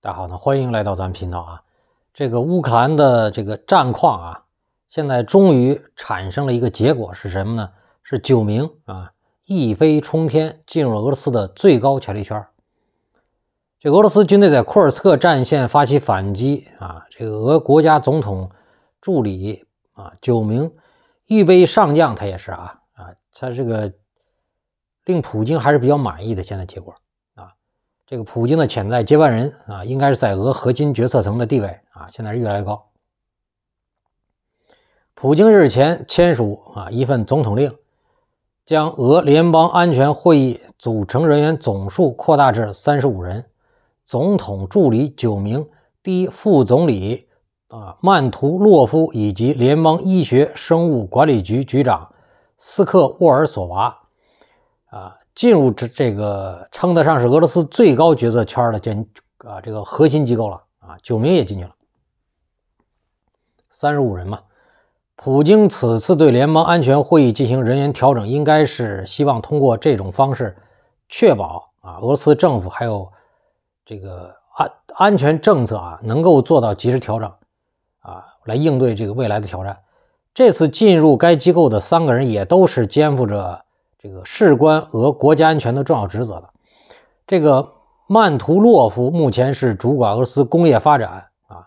大家好，呢欢迎来到咱频道啊！这个乌克兰的这个战况啊，现在终于产生了一个结果是什么呢？是九名啊一飞冲天，进入了俄罗斯的最高权力圈。这俄罗斯军队在库尔斯克战线发起反击啊！这个俄国家总统助理啊，九名预备上将，他也是啊啊，他这个令普京还是比较满意的现在结果。这个普京的潜在接班人啊，应该是在俄核心决策层的地位啊，现在是越来越高。普京日前签署啊一份总统令，将俄联邦安全会议组成人员总数扩大至三十五人，总统助理九名，第一副总理啊曼图洛夫以及联邦医学生物管理局局长斯克沃尔索娃。进入这这个称得上是俄罗斯最高决策圈的这，啊这个核心机构了啊，九名也进去了，三十五人嘛。普京此次对联邦安全会议进行人员调整，应该是希望通过这种方式，确保啊俄罗斯政府还有这个安安全政策啊能够做到及时调整啊，来应对这个未来的挑战。这次进入该机构的三个人也都是肩负着。这个事关俄国家安全的重要职责的，这个曼图洛夫目前是主管俄罗斯工业发展啊，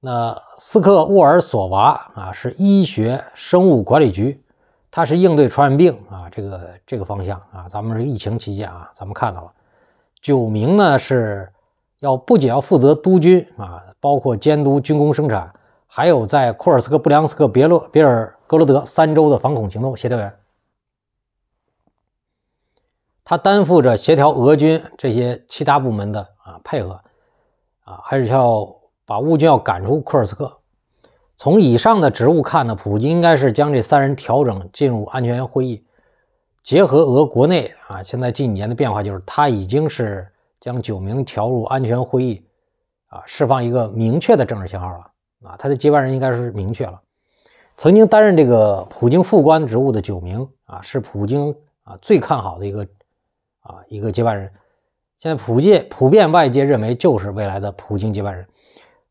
那斯克沃尔索娃啊是医学生物管理局，他是应对传染病啊这个这个方向啊，咱们是疫情期间啊，咱们看到了九名呢是要不仅要负责督军啊，包括监督军工生产，还有在库尔斯克、布良斯克、别洛别尔格罗德三州的反恐行动协调员。他担负着协调俄军这些其他部门的啊配合，啊还是要把乌军要赶出库尔斯克。从以上的职务看呢，普京应该是将这三人调整进入安全会议，结合俄国内啊现在近几年的变化，就是他已经是将九名调入安全会议，啊释放一个明确的政治信号了啊。他的接班人应该是明确了，曾经担任这个普京副官职务的九名啊，是普京啊最看好的一个。啊，一个接班人，现在普界普遍外界认为就是未来的普京接班人。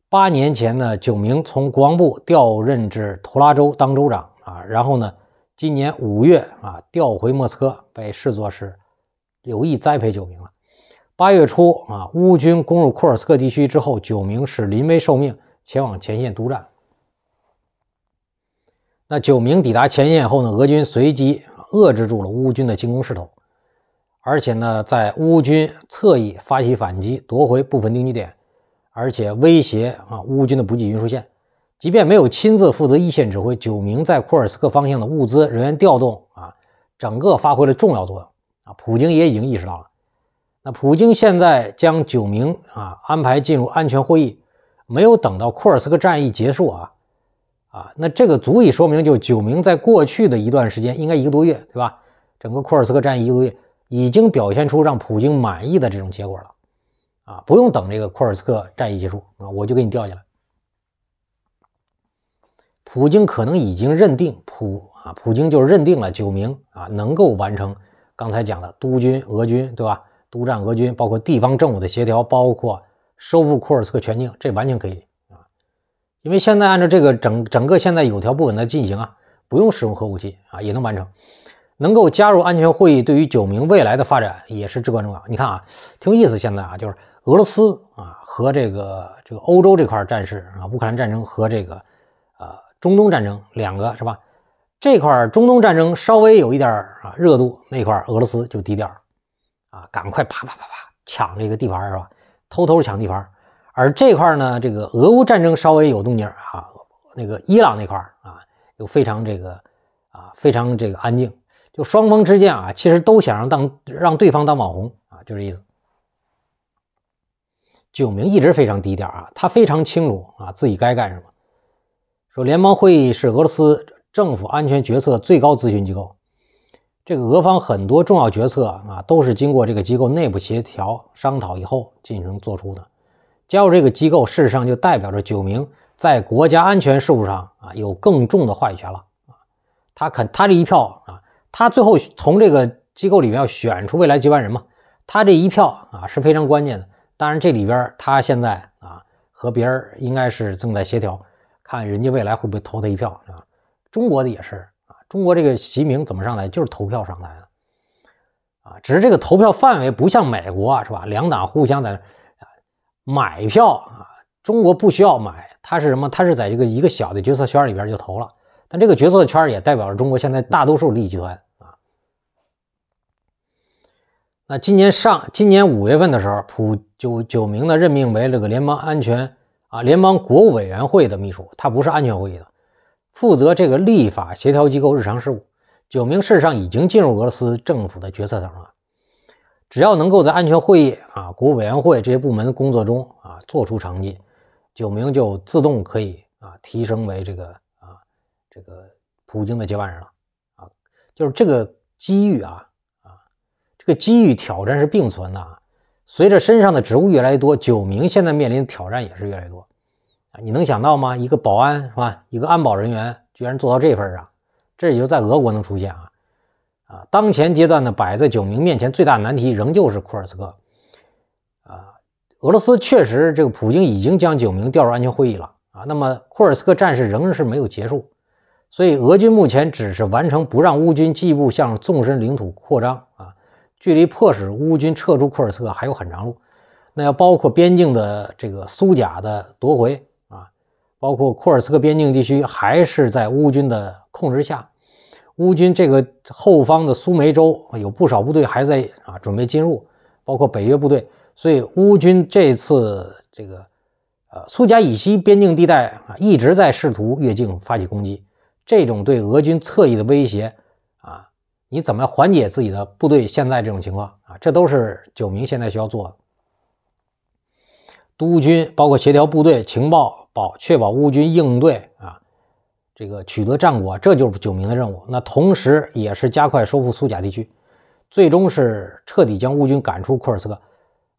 八年前呢，九明从国防部调任至图拉州当州长啊，然后呢，今年五月啊调回莫斯科，被视作是有意栽培九明了。八月初啊，乌军攻入库尔斯克地区之后，九明是临危受命前往前线督战。那九明抵达前线后呢，俄军随即遏制住了乌军的进攻势头。而且呢，在乌军侧翼发起反击，夺回部分定居点，而且威胁啊乌军的补给运输线。即便没有亲自负责一线指挥，九名在库尔斯克方向的物资人员调动啊，整个发挥了重要作用啊。普京也已经意识到了。那普京现在将九名啊安排进入安全会议，没有等到库尔斯克战役结束啊啊，那这个足以说明，就九名在过去的一段时间，应该一个多月对吧？整个库尔斯克战役一个多月。已经表现出让普京满意的这种结果了，啊，不用等这个库尔斯克战役结束啊，我就给你调下来。普京可能已经认定普啊，普京就认定了九名啊，能够完成刚才讲的督军俄军对吧？督战俄军，包括地方政府的协调，包括收复库尔斯克全境，这完全可以啊，因为现在按照这个整整个现在有条不紊的进行啊，不用使用核武器啊，也能完成。能够加入安全会议，对于九明未来的发展也是至关重要。你看啊，挺有意思。现在啊，就是俄罗斯啊和这个这个欧洲这块儿战事啊，乌克兰战争和这个呃中东战争两个是吧？这块中东战争稍微有一点儿啊热度，那块俄罗斯就低调啊，赶快啪啪啪啪抢这个地盘是吧？偷偷抢地盘。而这块呢，这个俄乌战争稍微有动静啊，那个伊朗那块儿啊，又非常这个啊，非常这个安静。就双方之间啊，其实都想让当让对方当网红啊，就这意思。九明一直非常低调啊，他非常清楚啊自己该干什么。说联邦会议是俄罗斯政府安全决策最高咨询机构，这个俄方很多重要决策啊都是经过这个机构内部协调商讨以后进行做出的。加入这个机构，事实上就代表着九明在国家安全事务上啊有更重的话语权了啊。他肯他这一票啊。他最后从这个机构里面要选出未来接班人嘛，他这一票啊是非常关键的。当然这里边他现在啊和别人应该是正在协调，看人家未来会不会投他一票，啊。中国的也是啊，中国这个习名怎么上来就是投票上来的，啊，只是这个投票范围不像美国啊，是吧？两党互相在买票啊，中国不需要买，他是什么？他是在这个一个小的决策圈里边就投了。但这个决策圈也代表着中国现在大多数利益集团啊。那今年上今年五月份的时候，普九九明呢任命为这个联邦安全啊联邦国务委员会的秘书，他不是安全会议的，负责这个立法协调机构日常事务。九明事实上已经进入俄罗斯政府的决策层了。只要能够在安全会议啊国务委员会这些部门工作中啊做出成绩，九明就自动可以啊提升为这个。这个普京的接班人了啊，就是这个机遇啊啊，这个机遇挑战是并存的。啊。随着身上的职务越来越多，九明现在面临的挑战也是越来越多啊。你能想到吗？一个保安是吧？一个安保人员居然做到这份上，这也就在俄国能出现啊啊！当前阶段呢，摆在九明面前最大难题仍旧是库尔斯克啊。俄罗斯确实，这个普京已经将九明调入安全会议了啊。那么，库尔斯克战事仍然是没有结束。所以，俄军目前只是完成不让乌军进一步向纵深领土扩张啊，距离迫使乌军撤出库尔斯克还有很长路。那要包括边境的这个苏甲的夺回啊，包括库尔斯克边境地区还是在乌军的控制下。乌军这个后方的苏梅州有不少部队还在啊，准备进入，包括北约部队。所以，乌军这次这个呃，苏甲以西边境地带啊，一直在试图越境发起攻击。这种对俄军侧翼的威胁啊，你怎么缓解自己的部队现在这种情况啊？这都是九名现在需要做的。督军包括协调部队、情报保确保乌军应对啊，这个取得战果，这就是九名的任务。那同时也是加快收复苏贾地区，最终是彻底将乌军赶出库尔斯克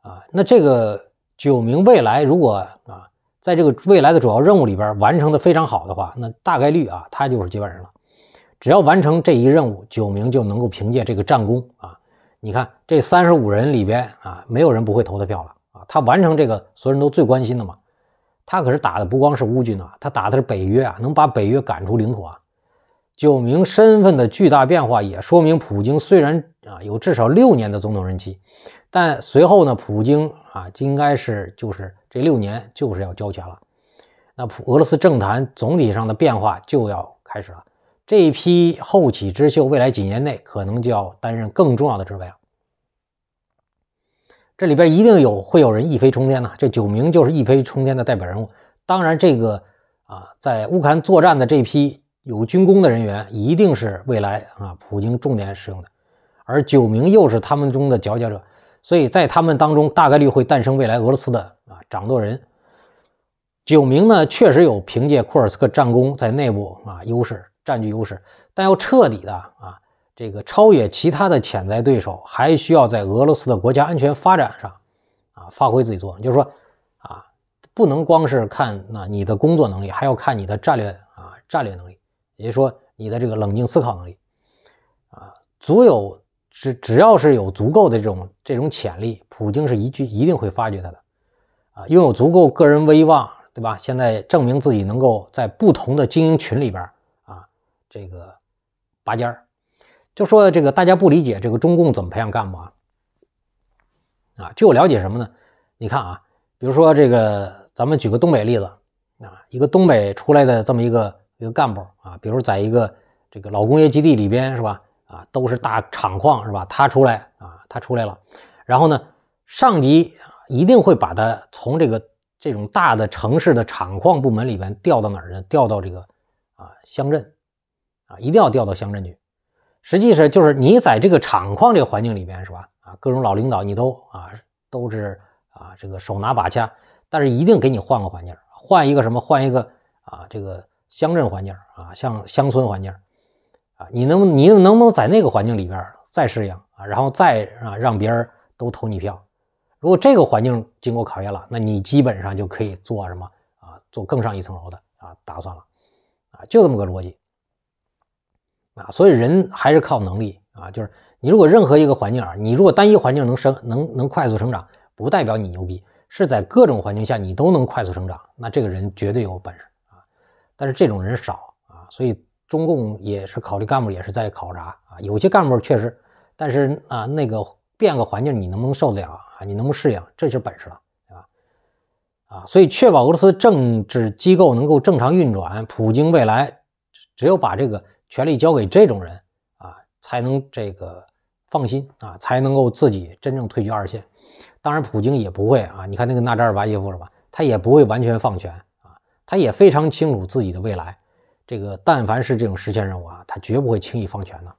啊。那这个九名未来如果啊。在这个未来的主要任务里边完成的非常好的话，那大概率啊，他就是接班人了。只要完成这一任务，九明就能够凭借这个战功啊，你看这三十五人里边啊，没有人不会投他票了啊。他完成这个，所有人都最关心的嘛。他可是打的不光是乌军啊，他打的是北约啊，能把北约赶出领土啊。九明身份的巨大变化也说明，普京虽然啊有至少六年的总统任期，但随后呢，普京啊应该是就是。这六年就是要交钱了，那普俄罗斯政坛总体上的变化就要开始了。这一批后起之秀，未来几年内可能就要担任更重要的职位了。这里边一定有会有人一飞冲天的，这九名就是一飞冲天的代表人物。当然，这个啊，在乌克兰作战的这批有军功的人员，一定是未来啊，普京重点使用的。而九名又是他们中的佼佼者，所以在他们当中，大概率会诞生未来俄罗斯的。掌舵人，九明呢？确实有凭借库尔斯克战功在内部啊优势占据优势，但要彻底的啊这个超越其他的潜在对手，还需要在俄罗斯的国家安全发展上啊发挥自己作用。就是说啊，不能光是看那你的工作能力，还要看你的战略啊战略能力，也就是说你的这个冷静思考能力啊，足有只只要是有足够的这种这种潜力，普京是一句一定会发掘他的。啊，拥有足够个人威望，对吧？现在证明自己能够在不同的精英群里边啊，这个拔尖儿。就说这个大家不理解这个中共怎么培养干部啊？啊，据我了解什么呢？你看啊，比如说这个，咱们举个东北例子啊，一个东北出来的这么一个一个干部啊，比如在一个这个老工业基地里边是吧？啊，都是大厂矿是吧？他出来啊，他出来了，然后呢，上级。一定会把他从这个这种大的城市的厂矿部门里边调到哪儿呢？调到这个啊乡镇啊，一定要调到乡镇去。实际上就是你在这个厂矿这个环境里边是吧？啊，各种老领导你都啊都是啊这个手拿把掐，但是一定给你换个环境，换一个什么？换一个啊这个乡镇环境啊，像乡村环境啊，你能你能不能在那个环境里边再适应啊？然后再啊让别人都投你票。如果这个环境经过考验了，那你基本上就可以做什么啊？做更上一层楼的啊打算了，啊，就这么个逻辑啊。所以人还是靠能力啊。就是你如果任何一个环境啊，你如果单一环境能生能能快速成长，不代表你牛逼。是在各种环境下你都能快速成长，那这个人绝对有本事啊。但是这种人少啊，所以中共也是考虑干部也是在考察啊。有些干部确实，但是啊那个。变个环境，你能不能受得了啊？你能不能适应？这就是本事了，对吧？啊，所以确保俄罗斯政治机构能够正常运转，普京未来只有把这个权力交给这种人啊，才能这个放心啊，才能够自己真正退居二线。当然，普京也不会啊，你看那个纳扎尔巴耶夫是吧，他也不会完全放权啊，他也非常清楚自己的未来。这个但凡是这种实权任务啊，他绝不会轻易放权的。